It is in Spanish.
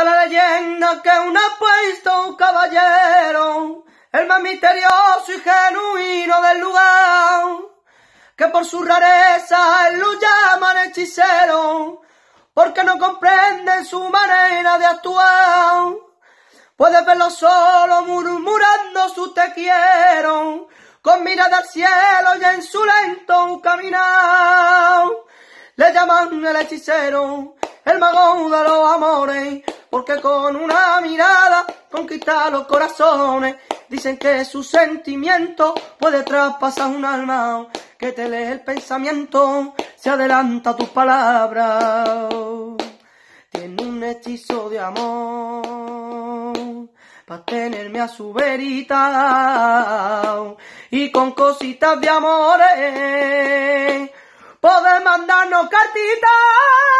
la leyenda que un apuesto caballero, el más misterioso y genuino del lugar, que por su rareza lo llaman hechicero, porque no comprende su manera de actuar. Puedes verlo solo murmurando su te quiero, con mirada al cielo y en su lento caminar. Le llaman el hechicero, el mago de los amores, porque con una mirada conquista los corazones. Dicen que su sentimiento puede traspasar un alma, que te lee el pensamiento, se adelanta a tus palabras. Tiene un hechizo de amor para tenerme a su verita y con cositas de amores poder mandarnos cartitas.